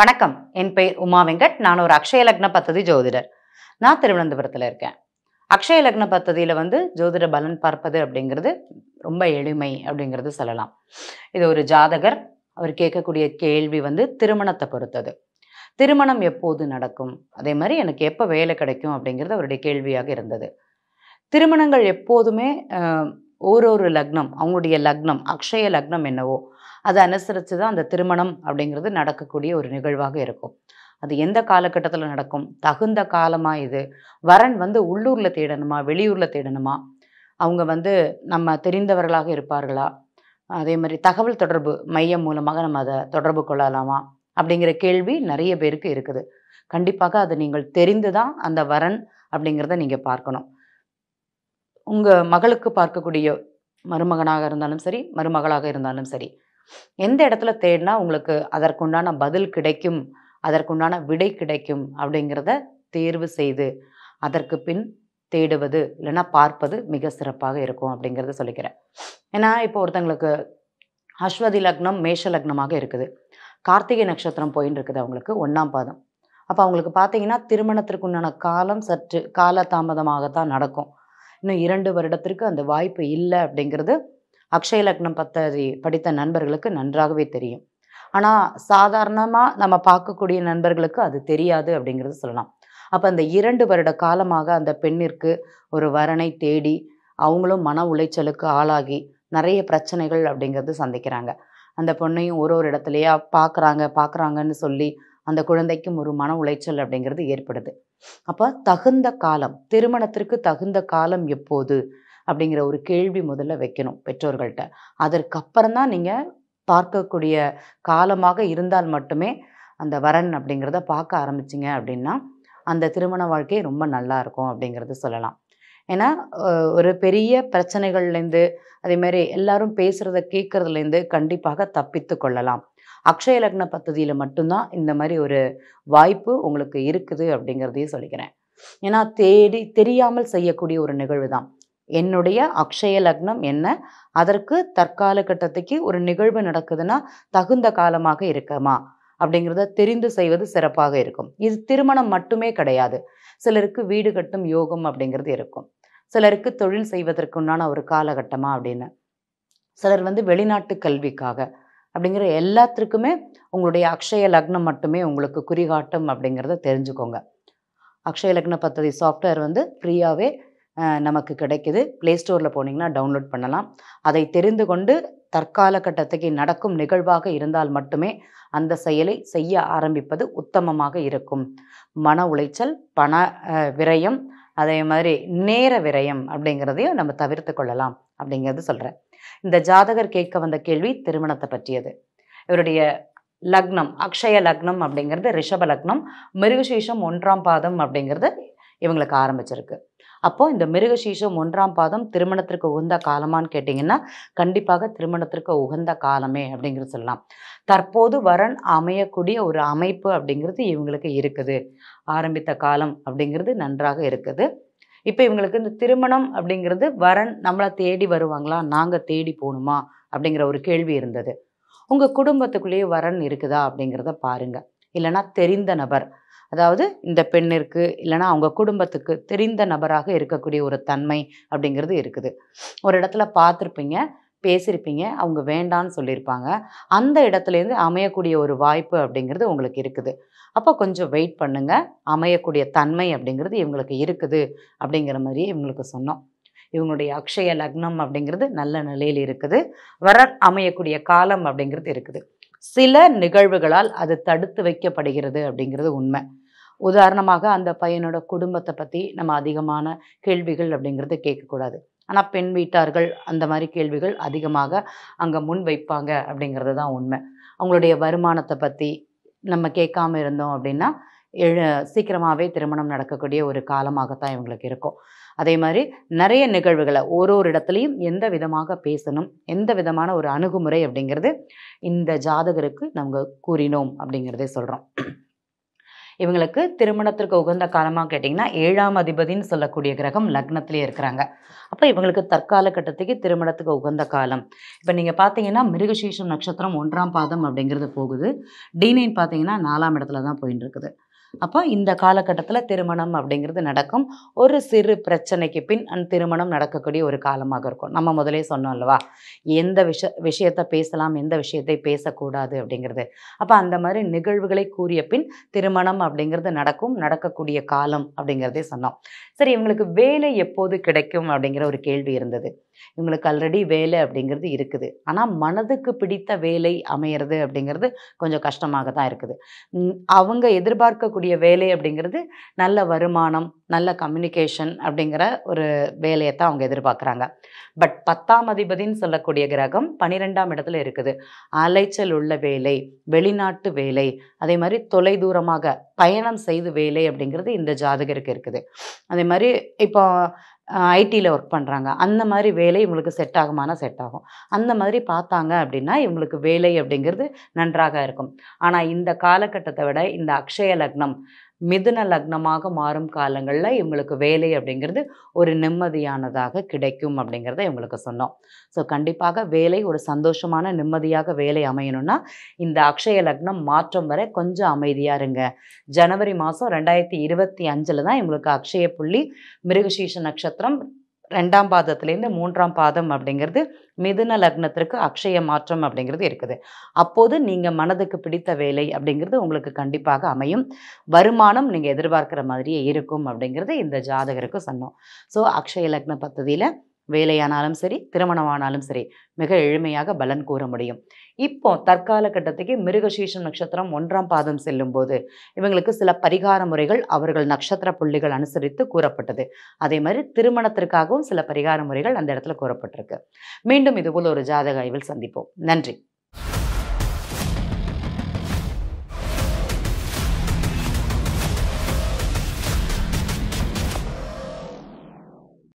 வணக்கம் என் பெயர் உமா வெங்கட் நான் ஒரு அக்ஷய லக்ன பத்ததி ஜோதிடர் நான் திருவனந்தபுரத்தில் இருக்கேன் அக்ஷய லக்ன பத்ததியில் வந்து ஜோதிட பலன் பார்ப்பது அப்படிங்கிறது ரொம்ப எளிமை அப்படிங்கிறது சொல்லலாம் இது ஒரு ஜாதகர் அவர் கேட்கக்கூடிய கேள்வி வந்து திருமணத்தை பொறுத்தது திருமணம் எப்போது நடக்கும் அதே மாதிரி எனக்கு எப்போ வேலை கிடைக்கும் அப்படிங்கிறது அவருடைய கேள்வியாக இருந்தது திருமணங்கள் எப்போதுமே ஒரு ஒரு லக்னம் அவங்களுடைய லக்னம் அக்ஷய லக்னம் என்னவோ அதை அனுசரித்து தான் அந்த திருமணம் அப்படிங்கிறது நடக்கக்கூடிய ஒரு நிகழ்வாக இருக்கும் அது எந்த காலகட்டத்தில் நடக்கும் தகுந்த காலமாக இது வரன் வந்து உள்ளூரில் தேடணுமா வெளியூரில் தேடணுமா அவங்க வந்து நம்ம தெரிந்தவர்களாக இருப்பார்களா அதே மாதிரி தகவல் தொடர்பு மையம் மூலமாக நம்ம அதை தொடர்பு கொள்ளலாமா அப்படிங்கிற கேள்வி நிறைய பேருக்கு இருக்குது கண்டிப்பாக அது நீங்கள் தெரிந்து தான் அந்த வரன் அப்படிங்கிறத நீங்கள் பார்க்கணும் உங்கள் மகளுக்கு பார்க்கக்கூடிய மருமகனாக இருந்தாலும் சரி மருமகளாக இருந்தாலும் சரி எந்த இடத்துல தேடினா உங்களுக்கு அதற்குண்டான பதில் கிடைக்கும் அதற்குண்டான விடை கிடைக்கும் அப்படிங்கிறத தேர்வு செய்து அதற்கு பின் தேடுவது இல்லைன்னா பார்ப்பது மிக சிறப்பாக இருக்கும் அப்படிங்கிறத சொல்லிக்கிறேன் ஏன்னா இப்போ ஒருத்தங்களுக்கு அஸ்வதி லக்னம் மேஷ லக்னமாக இருக்குது கார்த்திகை நட்சத்திரம் போயின்னு இருக்குது அவங்களுக்கு ஒன்றாம் பாதம் அப்போ அவங்களுக்கு பார்த்தீங்கன்னா திருமணத்திற்குண்டான காலம் சற்று காலதாமதமாகத்தான் நடக்கும் இன்னும் இரண்டு வருடத்திற்கு அந்த வாய்ப்பு இல்லை அப்படிங்கிறது அக்ஷய லக்னம் பற்றி படித்த நண்பர்களுக்கு நன்றாகவே தெரியும் ஆனால் சாதாரணமாக நம்ம பார்க்கக்கூடிய நண்பர்களுக்கு அது தெரியாது அப்படிங்கிறது சொல்லலாம் அப்போ அந்த இரண்டு வருட காலமாக அந்த பெண்ணிற்கு ஒரு வரனை தேடி அவங்களும் மன உளைச்சலுக்கு ஆளாகி நிறைய பிரச்சனைகள் அப்படிங்கிறது சந்திக்கிறாங்க அந்த பொண்ணையும் ஒரு ஒரு இடத்துலையா பார்க்குறாங்க பார்க்குறாங்கன்னு சொல்லி அந்த குழந்தைக்கும் ஒரு மன உளைச்சல் அப்படிங்கிறது ஏற்படுது அப்போ தகுந்த காலம் திருமணத்திற்கு தகுந்த காலம் எப்போது அப்படிங்கிற ஒரு கேள்வி முதல்ல வைக்கணும் பெற்றோர்கள்ட்ட அதற்கப்புறம் தான் நீங்கள் பார்க்கக்கூடிய காலமாக இருந்தால் மட்டுமே அந்த வரன் அப்படிங்கிறத பார்க்க ஆரம்பிச்சிங்க அப்படின்னா அந்த திருமண வாழ்க்கை ரொம்ப நல்லா இருக்கும் அப்படிங்கிறது சொல்லலாம் ஏன்னா ஒரு பெரிய பிரச்சனைகள்லேருந்து அதேமாரி எல்லாரும் பேசுகிறத கேட்குறதுலேருந்து கண்டிப்பாக தப்பித்து கொள்ளலாம் அக்ஷய லக்ன பத்ததியில் மட்டும்தான் இந்த மாதிரி ஒரு வாய்ப்பு உங்களுக்கு இருக்குது அப்படிங்கிறதையும் சொல்லிக்கிறேன் ஏன்னா தேடி தெரியாமல் செய்யக்கூடிய ஒரு நிகழ்வு தான் என்னுடைய அக்ஷய லக்னம் என்ன அதற்கு தற்கால கட்டத்துக்கு ஒரு நிகழ்வு நடக்குதுன்னா தகுந்த காலமாக இருக்கமா அப்படிங்கிறத தெரிந்து செய்வது சிறப்பாக இருக்கும் இது திருமணம் மட்டுமே கிடையாது சிலருக்கு வீடு கட்டும் யோகம் அப்படிங்கிறது இருக்கும் சிலருக்கு தொழில் செய்வதற்கு உண்டான ஒரு காலகட்டமா அப்படின்னு சிலர் வந்து வெளிநாட்டு கல்விக்காக அப்படிங்கிற எல்லாத்திற்குமே உங்களுடைய அக்ஷய லக்னம் மட்டுமே உங்களுக்கு குறிகாட்டும் அப்படிங்கிறத தெரிஞ்சுக்கோங்க அக்ஷய லக்ன பத்ததி சாஃப்ட்வேர் வந்து ஃப்ரீயாகவே நமக்கு கிடைக்குது ப்ளே ஸ்டோரில் போனீங்கன்னா டவுன்லோட் பண்ணலாம் அதை தெரிந்து கொண்டு தற்கால கட்டத்துக்கு நடக்கும் நிகழ்வாக இருந்தால் மட்டுமே அந்த செயலை செய்ய ஆரம்பிப்பது உத்தமமாக இருக்கும் மன உளைச்சல் பண விரயம் அதே மாதிரி நேர விரயம் அப்படிங்கிறதையும் நம்ம தவிர்த்து கொள்ளலாம் அப்படிங்கிறது சொல்கிறேன் இந்த ஜாதகர் கேட்க வந்த கேள்வி திருமணத்தை பற்றியது இவருடைய லக்னம் அக்ஷய லக்னம் அப்படிங்கிறது ரிஷப லக்னம் மிருகசீஷம் ஒன்றாம் பாதம் அப்படிங்கிறது இவங்களுக்கு ஆரம்பிச்சிருக்கு அப்போது இந்த மிருகசீஷம் ஒன்றாம் பாதம் திருமணத்திற்கு உகந்த காலமான்னு கேட்டிங்கன்னா கண்டிப்பாக திருமணத்திற்கு உகந்த காலமே அப்படிங்கிறது சொல்லலாம் தற்போது வரன் அமையக்கூடிய ஒரு அமைப்பு அப்படிங்கிறது இவங்களுக்கு இருக்குது ஆரம்பித்த காலம் அப்படிங்கிறது நன்றாக இருக்குது இப்போ இவங்களுக்கு இந்த திருமணம் அப்படிங்கிறது வரன் நம்மளை தேடி வருவாங்களா நாங்கள் தேடி போகணுமா அப்படிங்கிற ஒரு கேள்வி இருந்தது உங்கள் குடும்பத்துக்குள்ளேயே வரன் இருக்குதா அப்படிங்கிறத பாருங்கள் இல்லைனா தெரிந்த நபர் அதாவது இந்த பெண்ணிற்கு இல்லைனா அவங்க குடும்பத்துக்கு தெரிந்த நபராக இருக்கக்கூடிய ஒரு தன்மை அப்படிங்கிறது இருக்குது ஒரு இடத்துல பார்த்துருப்பீங்க பேசியிருப்பீங்க அவங்க வேண்டான்னு சொல்லியிருப்பாங்க அந்த இடத்துலேருந்து அமையக்கூடிய ஒரு வாய்ப்பு அப்படிங்கிறது உங்களுக்கு இருக்குது அப்போ கொஞ்சம் வெயிட் பண்ணுங்கள் அமையக்கூடிய தன்மை அப்படிங்கிறது இவங்களுக்கு இருக்குது அப்படிங்கிற மாதிரி இவங்களுக்கு சொன்னோம் இவங்களுடைய அக்ஷய லக்னம் அப்படிங்கிறது நல்ல நிலையில் இருக்குது வர அமையக்கூடிய காலம் அப்படிங்கிறது இருக்குது சில நிகழ்வுகளால் அது தடுத்து வைக்கப்படுகிறது அப்படிங்கிறது உண்மை உதாரணமாக அந்த பையனோட குடும்பத்தை பற்றி நம்ம அதிகமான கேள்விகள் அப்படிங்கிறது கேட்கக்கூடாது ஆனால் பெண் வீட்டார்கள் அந்த மாதிரி கேள்விகள் அதிகமாக அங்கே முன் வைப்பாங்க அப்படிங்கிறது தான் உண்மை அவங்களுடைய வருமானத்தை பற்றி நம்ம கேட்காம இருந்தோம் அப்படின்னா எழு சீக்கிரமாகவே திருமணம் நடக்கக்கூடிய ஒரு காலமாகத்தான் இவங்களுக்கு இருக்கும் அதே மாதிரி நிறைய நிகழ்வுகளை ஒரு ஒரு இடத்துலையும் எந்த விதமாக பேசணும் எந்த விதமான ஒரு அணுகுமுறை அப்படிங்கிறது இந்த ஜாதகருக்கு நாங்கள் கூறினோம் அப்படிங்கிறதே சொல்கிறோம் இவங்களுக்கு திருமணத்திற்கு உகந்த காலமாக கேட்டிங்கன்னா ஏழாம் அதிபதின்னு சொல்லக்கூடிய கிரகம் லக்னத்திலே இருக்கிறாங்க அப்போ இவங்களுக்கு தற்கால கட்டத்துக்கு திருமணத்துக்கு உகந்த காலம் இப்போ நீங்கள் பார்த்தீங்கன்னா மிருகசீஷம் நட்சத்திரம் ஒன்றாம் பாதம் அப்படிங்கிறது போகுது டீனைன் பார்த்தீங்கன்னா நாலாம் இடத்துல தான் போயின்னு இருக்குது அப்போ இந்த காலகட்டத்தில் திருமணம் அப்படிங்கிறது நடக்கும் ஒரு சிறு பிரச்சனைக்கு பின் அந்த திருமணம் நடக்கக்கூடிய ஒரு காலமாக இருக்கும் நம்ம முதலே சொன்னோம் அல்லவா எந்த விஷ விஷயத்தை பேசலாம் எந்த விஷயத்தை பேசக்கூடாது அப்படிங்கிறது அப்போ அந்த மாதிரி நிகழ்வுகளை கூறிய பின் திருமணம் அப்படிங்கிறது நடக்கும் நடக்கக்கூடிய காலம் அப்படிங்கிறதே சொன்னோம் சரி இவங்களுக்கு வேலை எப்போது கிடைக்கும் அப்படிங்கிற ஒரு கேள்வி இருந்தது இவங்களுக்கு ஆல்ரெடி வேலை அப்படிங்கிறது இருக்குது ஆனால் மனதுக்கு பிடித்த வேலை அமையிறது அப்படிங்கிறது கொஞ்சம் கஷ்டமாக தான் இருக்குது அவங்க எதிர்பார்க்கக்கூடிய வேலை அப்படிங்கிறது நல்ல வருமானம் நல்ல கம்யூனிகேஷன் அப்படிங்கிற ஒரு வேலையை தான் அவங்க எதிர்பார்க்குறாங்க பட் பத்தாம் அதிபதின்னு சொல்லக்கூடிய கிரகம் பன்னிரெண்டாம் இடத்துல இருக்குது அலைச்சல் உள்ள வேலை வெளிநாட்டு வேலை அதே மாதிரி தொலைதூரமாக பயணம் செய்து வேலை அப்படிங்கிறது இந்த ஜாதகருக்கு இருக்குது அதே மாதிரி இப்போ ஐடியில் ஒர்க் பண்ணுறாங்க அந்த மாதிரி வேலை இவங்களுக்கு செட் ஆகுமானா செட் ஆகும் அந்த மாதிரி பார்த்தாங்க அப்படின்னா இவங்களுக்கு வேலை அப்படிங்கிறது நன்றாக இருக்கும் ஆனால் இந்த காலகட்டத்தை விட இந்த அக்ஷய லக்னம் மிதுன லக்னமாக மாறும் காலங்களில் இவங்களுக்கு வேலை அப்படிங்கிறது ஒரு நிம்மதியானதாக கிடைக்கும் அப்படிங்கிறத இவங்களுக்கு சொன்னோம் ஸோ கண்டிப்பாக வேலை ஒரு சந்தோஷமான நிம்மதியாக வேலை அமையணும்னா இந்த அக்ஷய லக்னம் மாற்றம் வரை கொஞ்சம் அமைதியாக இருங்க ஜனவரி மாதம் ரெண்டாயிரத்தி இருபத்தி அஞ்சில் தான் இவங்களுக்கு அக்ஷய புள்ளி மிருகசீஷ நட்சத்திரம் ரெண்டாம் பாதத்துலேருந்து மூன்றாம் பாதம் அப்படிங்கிறது மிதுன லக்னத்திற்கு அக்ஷய மாற்றம் அப்படிங்கிறது இருக்குது அப்போது நீங்கள் மனதுக்கு பிடித்த வேலை அப்படிங்கிறது உங்களுக்கு கண்டிப்பாக அமையும் வருமானம் நீங்கள் எதிர்பார்க்குற மாதிரியே இருக்கும் அப்படிங்கிறது இந்த ஜாதகருக்கு சொன்னோம் ஸோ அக்ஷய லக்ன பத்ததியில் வேலையானாலும் சரி திருமணமானாலும் சரி மிக எளிமையாக பலன் கூற முடியும் இப்போ தற்கால கட்டத்துக்கு மிருகசீஷம் நட்சத்திரம் ஒன்றாம் பாதம் செல்லும் போது இவங்களுக்கு சில பரிகார முறைகள் அவர்கள் நட்சத்திர புள்ளிகள் அனுசரித்து கூறப்பட்டது அதே மாதிரி திருமணத்திற்காகவும் சில பரிகார முறைகள் அந்த இடத்துல கூறப்பட்டிருக்கு மீண்டும் இதுபோல் ஒரு ஜாதக ஆய்வில் சந்திப்போம் நன்றி